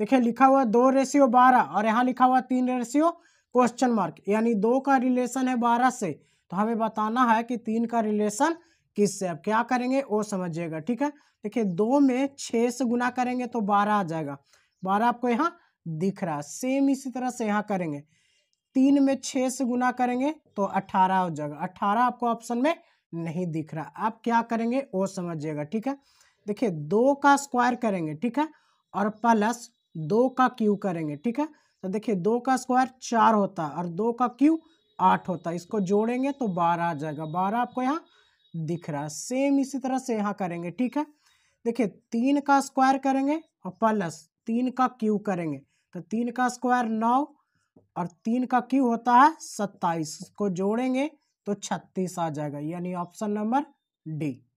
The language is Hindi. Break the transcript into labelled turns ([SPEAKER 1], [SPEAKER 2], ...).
[SPEAKER 1] देखिए लिखा हुआ दो रेशियो बारह और यहाँ लिखा हुआ तीन रेशियो क्वेश्चन मार्क यानी दो का रिलेशन है बारह से तो हमें बताना है कि तीन का रिलेशन किससे अब क्या करेंगे वो समझिएगा ठीक है देखिए दो में छः से गुना करेंगे तो बारह आ जाएगा बारह आपको यहाँ दिख रहा है सेम इसी तरह से यहाँ करेंगे तीन में छः से गुना करेंगे तो अट्ठारह हो जाएगा अट्ठारह आपको ऑप्शन में नहीं दिख रहा आप क्या करेंगे वो समझिएगा ठीक है देखिए दो का स्क्वायर करेंगे ठीक है और प्लस दो का क्यू करेंगे ठीक है तो देखिए दो का स्क्वायर चार होता है और दो का क्यू आठ होता है इसको जोड़ेंगे तो बारह आ जाएगा बारह आपको यहाँ दिख रहा है सेम इसी तरह से यहाँ करेंगे ठीक है देखिए तीन का स्क्वायर करेंगे और प्लस तीन का क्यू करेंगे तो तीन का स्क्वायर नौ और तीन का क्यू होता है सत्ताईस इसको जोड़ेंगे तो छत्तीस आ जाएगा यानी ऑप्शन नंबर डी